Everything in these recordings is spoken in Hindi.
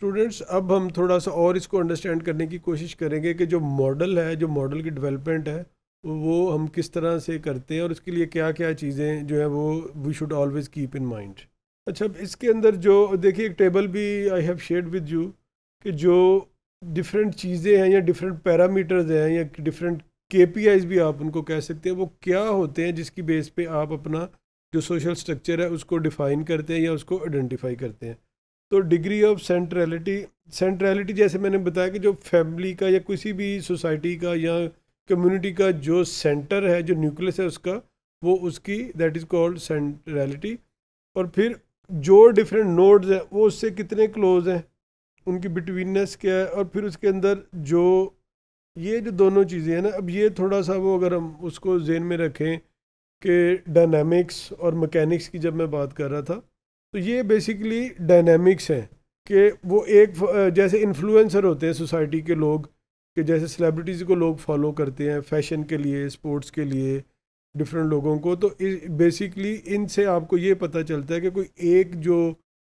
स्टूडेंट्स अब हम थोड़ा सा और इसको अंडरस्टैंड करने की कोशिश करेंगे कि जो मॉडल है जो मॉडल की डेवलपमेंट है वो हम किस तरह से करते हैं और उसके लिए क्या क्या चीज़ें जो है वो we should always keep in mind अच्छा इसके अंदर जो देखिए एक टेबल भी I have share with you कि जो डिफरेंट चीज़ें हैं या डिफरेंट पैरामीटर्स हैं या डिफरेंट के भी आप उनको कह सकते हैं वो क्या होते हैं जिसकी बेस पर आप अपना जो सोशल स्ट्रक्चर है उसको डिफ़ाइन करते हैं या उसको आइडेंटिफाई करते हैं तो डिग्री ऑफ सेंट्रलिटी सेंट्रलिटी जैसे मैंने बताया कि जो फैमिली का या किसी भी सोसाइटी का या कम्युनिटी का जो सेंटर है जो न्यूक्लियस है उसका वो उसकी दैट इज़ कॉल्ड सेंट्रलिटी और फिर जो डिफरेंट नोड्स हैं वो उससे कितने क्लोज हैं उनकी बिटवीननेस क्या है और फिर उसके अंदर जो ये जो दोनों चीज़ें हैं ना अब ये थोड़ा सा वो अगर हम उसको जेन में रखें कि डायनामिक्स और मकैनिक्स की जब मैं बात कर रहा था तो ये बेसिकली डायनेमिक्स हैं कि वो एक जैसे इन्फ्लुएंसर होते हैं सोसाइटी के लोग कि जैसे सेलिब्रिटीज़ को लोग फॉलो करते हैं फैशन के लिए स्पोर्ट्स के लिए डिफरेंट लोगों को तो बेसिकली इनसे आपको ये पता चलता है कि कोई एक जो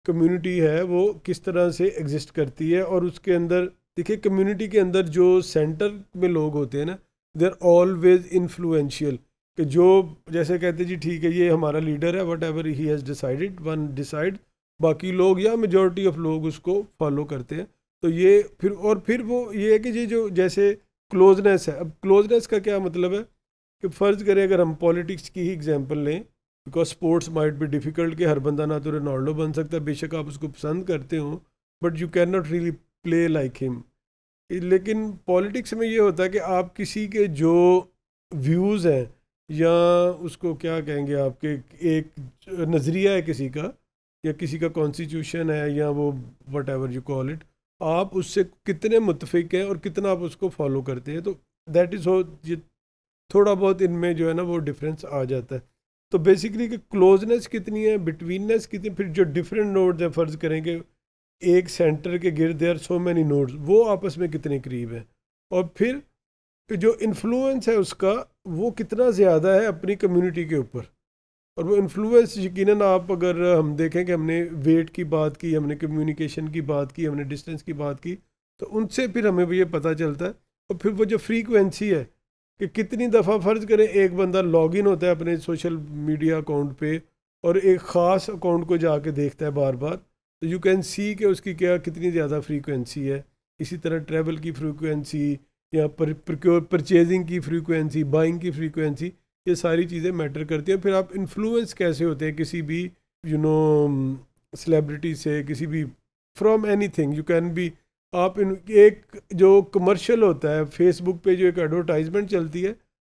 कम्युनिटी है वो किस तरह से एग्जिस्ट करती है और उसके अंदर देखिए कम्युनिटी के अंदर जो सेंटर में लोग होते हैं ना दे आर ऑलवेज इन्फ्लुएंशियल कि जो जैसे कहते जी ठीक है ये हमारा लीडर है whatever he has decided one decide बाकी लोग या मेजोरिटी ऑफ लोग उसको फॉलो करते हैं तो ये फिर और फिर वो ये है कि ये जो जैसे क्लोजनेस है अब क्लोजनेस का क्या मतलब है कि फ़र्ज़ करें अगर हम पॉलिटिक्स की ही एग्जांपल लें बिकॉज स्पोर्ट्स माइट भी डिफ़िकल्ट कि हर बंदा ना तो रोनाल्डो बन सकता है बेशक आप उसको पसंद करते हो but you can not really play like him लेकिन पॉलिटिक्स में ये होता है कि आप किसी के जो व्यूज़ हैं या उसको क्या कहेंगे आपके एक नज़रिया है किसी का या किसी का कॉन्स्टिट्यूशन है या वो whatever you call it आप उससे कितने मुतफिक हैं और कितना आप उसको फॉलो करते हैं तो दैट इज़ हो ये थोड़ा बहुत इनमें जो है ना वो डिफरेंस आ जाता है तो बेसिकली कि क्लोजनेस कितनी है बिटवीननेस कितनी फिर जो डिफरेंट नोड्स हैं फ़र्ज़ करें कि एक सेंटर के गिरद देर सो मैनी नोड्स वो आपस में कितने करीब हैं और फिर जो इन्फ्लुएंस है उसका वो कितना ज़्यादा है अपनी कम्युनिटी के ऊपर और वो इन्फ्लुएंस यकीन आप अगर हम देखें कि हमने वेट की बात की हमने कम्युनिकेशन की बात की हमने डिस्टेंस की बात की तो उनसे फिर हमें भी ये पता चलता है और फिर वो जो फ्रीक्वेंसी है कि कितनी दफ़ा फ़र्ज़ करें एक बंदा लॉगिन होता है अपने सोशल मीडिया अकाउंट पे और एक ख़ास अकाउंट को जाके देखता है बार बार तो यू कैन सी कि उसकी क्या कितनी ज़्यादा फ्रीक्वेंसी है इसी तरह ट्रैवल की फ्रीक्वेंसी या प्रक्योर परचेजिंग की फ्रीक्वेंसी बाइंग की फ्रीक्वेंसी ये सारी चीज़ें मैटर करती हैं फिर आप इन्फ्लुएंस कैसे होते हैं किसी भी यू नो सेलिब्रिटी से किसी भी from anything you can be आप इन एक जो कमर्शियल होता है फेसबुक पे जो एक एडवर्टाइजमेंट चलती है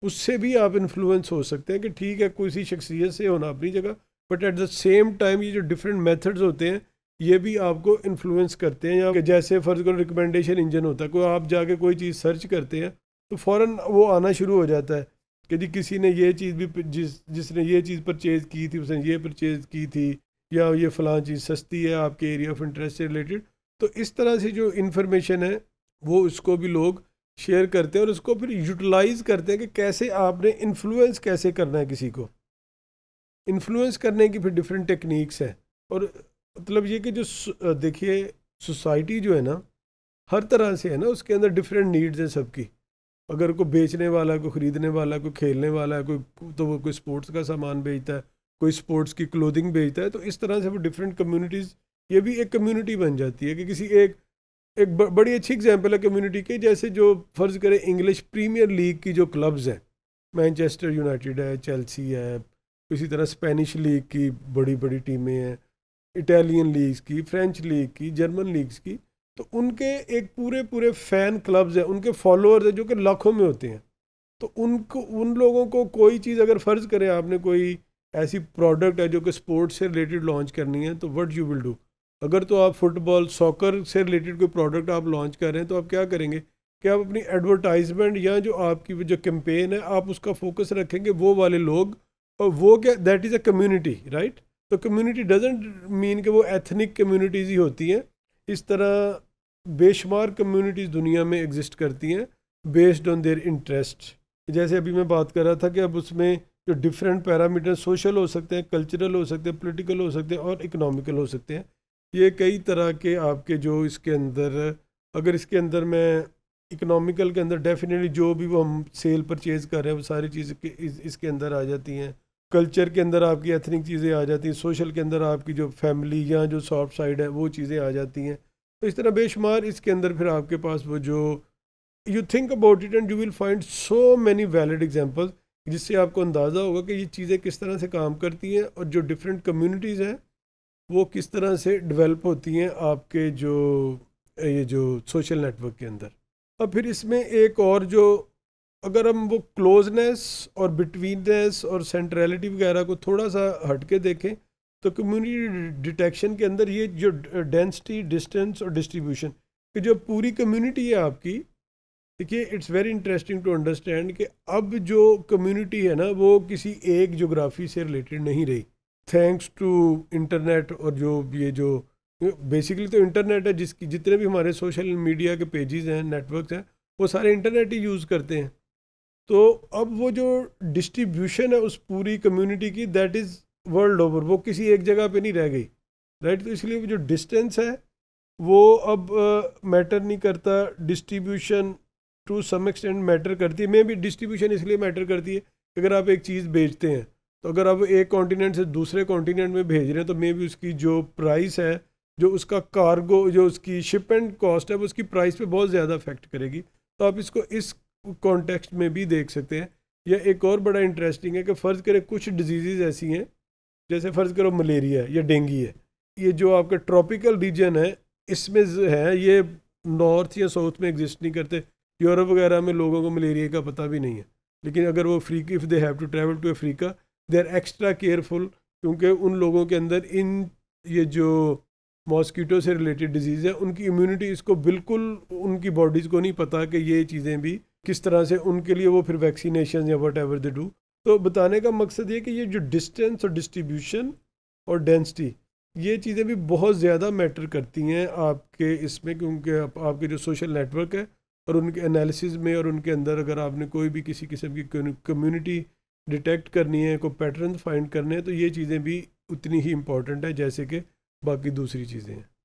उससे भी आप इन्फ्लुएंस हो सकते हैं कि ठीक है सी शख्सियत से होना अपनी जगह but at the same time ये जो डिफरेंट मेथड्स होते हैं ये भी आपको इन्फ्लुएंस करते हैं या जैसे फ़र्ज़ करो रिकमेंडेशन इंजन होता है कोई आप जाके कोई चीज़ सर्च करते हैं तो फ़ौर वो आना शुरू हो जाता है कि जी किसी ने ये चीज़ भी जिस जिसने ये चीज़ परचेज़ की थी उसने ये परचेज़ की थी या ये फ़लाँ चीज़ सस्ती है आपके एरिया ऑफ इंटरेस्ट से रिलेटेड तो इस तरह से जो इन्फॉर्मेशन है वो उसको भी लोग शेयर करते हैं और उसको फिर यूटिलाइज़ करते हैं कि कैसे आपने इन्फ्लुएंस कैसे करना है किसी को इन्फ्लुएंस करने की फिर डिफरेंट टेक्निक्स हैं और मतलब ये कि जो देखिए सोसाइटी जो है ना हर तरह से है ना उसके अंदर डिफरेंट नीड्स हैं सबकी अगर कोई बेचने वाला है कोई ख़रीदने वाला है कोई खेलने वाला है कोई तो वो कोई स्पोर्ट्स का सामान बेचता है कोई स्पोर्ट्स की क्लोथिंग बेचता है तो इस तरह से वो डिफरेंट कम्युनिटीज़ ये भी एक कम्युनिटी बन जाती है कि किसी एक एक बड़ी अच्छी एग्जांपल है कम्युनिटी के जैसे जो फ़र्ज़ करें इंग्लिश प्रीमियर लीग की जो क्लब्स हैं मैनचेस्टर यूनाइटेड है चेल्सी है इसी तरह स्पेनिश लीग की बड़ी बड़ी टीमें हैं इटालियन लीग्स की फ्रेंच लीग की जर्मन लीग्स की तो उनके एक पूरे पूरे फ़ैन क्लब्स हैं उनके फॉलोअर्स हैं जो कि लाखों में होते हैं तो उनको उन लोगों को कोई चीज़ अगर फ़र्ज़ करें आपने कोई ऐसी प्रोडक्ट है जो कि स्पोर्ट्स से रिलेटेड लॉन्च करनी है तो वट यू विल डू अगर तो आप फुटबॉल सॉकर से रिलेटेड कोई प्रोडक्ट आप लॉन्च कर रहे हैं तो आप क्या करेंगे कि आप अपनी एडवर्टाइजमेंट या जो आपकी जो कैंपेन है आप उसका फोकस रखेंगे वो वाले लोग और वो क्या that is a community right तो कम्युनिटी डजेंट मीन कि वो एथनिक कम्युनिटीज़ ही होती हैं इस तरह बेशुमार कम्युनिटीज़ दुनिया में एग्जिस्ट करती हैं बेस्ड ऑन देयर इंटरेस्ट जैसे अभी मैं बात कर रहा था कि अब उसमें जो डिफरेंट पैरामीटर सोशल हो सकते हैं कल्चरल हो सकते हैं पोलिटिकल हो सकते हैं और इकोनॉमिकल हो सकते हैं ये कई तरह के आपके जो इसके अंदर अगर इसके अंदर मैं इकोनॉमिकल के अंदर डेफिनेटली जो भी वो हम सेल परचेज़ कर रहे हैं वो सारी चीज़ इस, इसके अंदर आ जाती हैं कल्चर के अंदर आपकी एथनिक चीज़ें आ जाती हैं सोशल के अंदर आपकी जो फैमिली या जो सॉफ्ट साइड है वो चीज़ें आ जाती हैं तो इस तरह बेशुमार इसके अंदर फिर आपके पास वो जो you think about it and you will find so many valid examples जिससे आपको अंदाज़ा होगा कि ये चीज़ें किस तरह से काम करती हैं और जो डिफरेंट कम्यूनिटीज़ हैं वो किस तरह से डिवेलप होती हैं आपके जो ये जो सोशल नेटवर्क के अंदर अब फिर इसमें एक और जो अगर हम वो क्लोजनेस और बिटवीननेस और सेंट्रलिटी वगैरह को थोड़ा सा हट के देखें तो कम्युनिटी डिटेक्शन के अंदर ये जो डेंसिटी डिस्टेंस और डिस्ट्रीब्यूशन कि जो पूरी कम्युनिटी है आपकी देखिए it's very interesting to understand कि अब जो कम्युनिटी है ना वो किसी एक जोग्राफी से रिलेटेड नहीं रही थैंक्स टू इंटरनेट और जो ये जो बेसिकली तो इंटरनेट है जिसकी जितने भी हमारे सोशल मीडिया के पेजेस हैं नेटवर्क हैं वो सारे इंटरनेट ही यूज़ करते हैं तो अब वो जो डिस्ट्रीब्यूशन है उस पूरी कम्युनिटी की दैट इज़ वर्ल्ड ओवर वो किसी एक जगह पे नहीं रह गई राइट तो इसलिए वो जो डिस्टेंस है वो अब मैटर uh, नहीं करता distribution to some extent matter करती है मे भी डिस्ट्रीब्यूशन इसलिए मैटर करती है अगर आप एक चीज़ बेचते हैं तो अगर आप एक कॉन्टीनेंट से दूसरे कॉन्टीनेंट में भेज रहे हैं तो मे भी उसकी जो प्राइस है जो उसका कार्गो जो उसकी शिप एंड कॉस्ट है वो उसकी प्राइस पे बहुत ज़्यादा अफेक्ट करेगी तो आप इसको इस कॉन्टेक्स्ट में भी देख सकते हैं या एक और बड़ा इंटरेस्टिंग है कि फ़र्ज़ करें कुछ डिजीज़ ऐसी हैं जैसे फ़र्ज़ करो मलेरिया है या डेंगी है ये जो आपका ट्रॉपिकल रीजन है इसमें है ये नॉर्थ या साउथ में एग्जिस्ट नहीं करते यूरोप वगैरह में लोगों को मलेरिया का पता भी नहीं है लेकिन अगर वो free if they have to travel to Africa they are extra careful क्योंकि उन लोगों के अंदर इन ये जो मॉस्कीटो से रिलेटेड डिजीज़ है उनकी इम्यूनिटी इसको बिल्कुल उनकी बॉडीज़ को नहीं पता कि ये चीज़ें भी किस तरह से उनके लिए वो फिर वैक्सीनेशन या वट एवर दे डू तो बताने का मकसद ये कि ये जो डिस्टेंस और डिस्ट्रीब्यूशन और डेंसिटी ये चीज़ें भी बहुत ज़्यादा मैटर करती हैं आपके इसमें क्योंकि आप, आपके जो सोशल नेटवर्क है और उनके एनालिसिस में और उनके अंदर अगर आपने कोई भी किसी किस्म की कम्युनिटी डिटेक्ट करनी है कोई पैटर्न फाइंड करने हैं तो ये चीज़ें भी उतनी ही इम्पॉर्टेंट है जैसे कि बाकी दूसरी चीज़ें हैं